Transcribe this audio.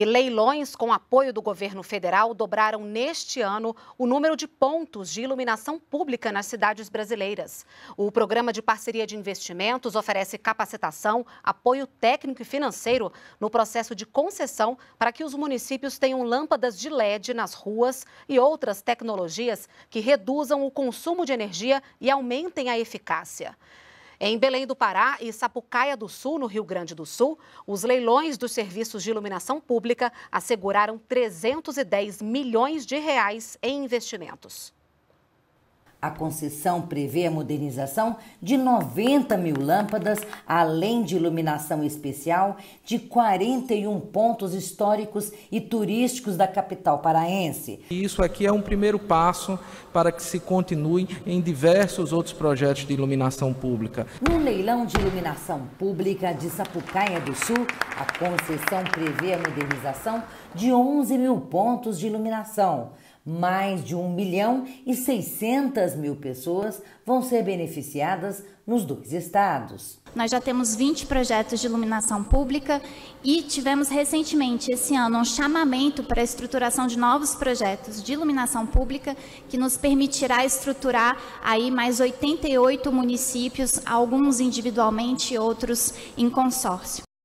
E leilões com apoio do governo federal dobraram neste ano o número de pontos de iluminação pública nas cidades brasileiras. O programa de parceria de investimentos oferece capacitação, apoio técnico e financeiro no processo de concessão para que os municípios tenham lâmpadas de LED nas ruas e outras tecnologias que reduzam o consumo de energia e aumentem a eficácia. Em Belém do Pará e Sapucaia do Sul, no Rio Grande do Sul, os leilões dos serviços de iluminação pública asseguraram 310 milhões de reais em investimentos. A concessão prevê a modernização de 90 mil lâmpadas, além de iluminação especial de 41 pontos históricos e turísticos da capital paraense. Isso aqui é um primeiro passo para que se continue em diversos outros projetos de iluminação pública. No leilão de iluminação pública de Sapucaia do Sul, a concessão prevê a modernização de 11 mil pontos de iluminação mais de 1 milhão e 600 mil pessoas vão ser beneficiadas nos dois estados. Nós já temos 20 projetos de iluminação pública e tivemos recentemente, esse ano, um chamamento para a estruturação de novos projetos de iluminação pública que nos permitirá estruturar aí mais 88 municípios, alguns individualmente e outros em consórcio.